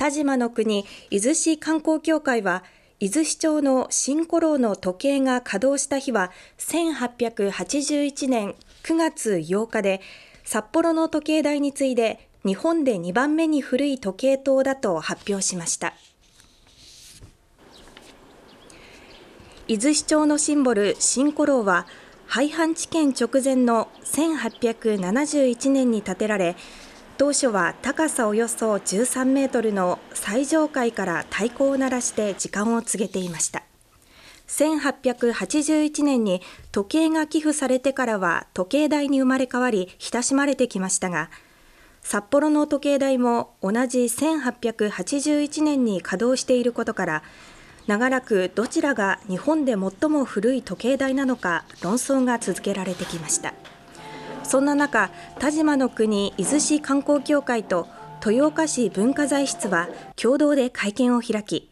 田島の国伊豆市観光協会は伊豆市町の新古老の時計が稼働した日は1881年9月8日で札幌の時計台に次いで日本で2番目に古い時計塔だと発表しました伊豆市町のシンボル新古老は廃藩置県直前の1871年に建てられ当初は高さおよそ13メートルの最上階から太鼓を鳴らして時間を告げていました1881年に時計が寄付されてからは時計台に生まれ変わり親しまれてきましたが札幌の時計台も同じ1881年に稼働していることから長らくどちらが日本で最も古い時計台なのか論争が続けられてきました。そんな中田島の国伊豆市観光協会と豊岡市文化財室は共同で会見を開き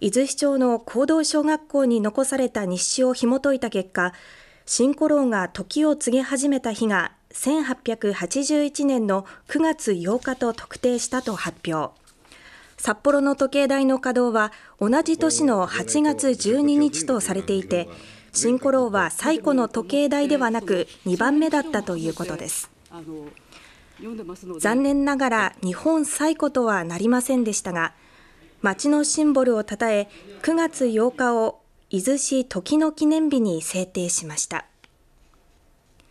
伊豆市町の行道小学校に残された日誌を紐解いた結果シンコロウが時を告げ始めた日が1881年の9月8日と特定したと発表札幌の時計台の稼働は同じ年の8月12日とされていてシンコロウは最古の時計台ではなく2番目だったということです残念ながら日本最古とはなりませんでしたが町のシンボルをたたえ9月8日を伊豆市時の記念日に制定しました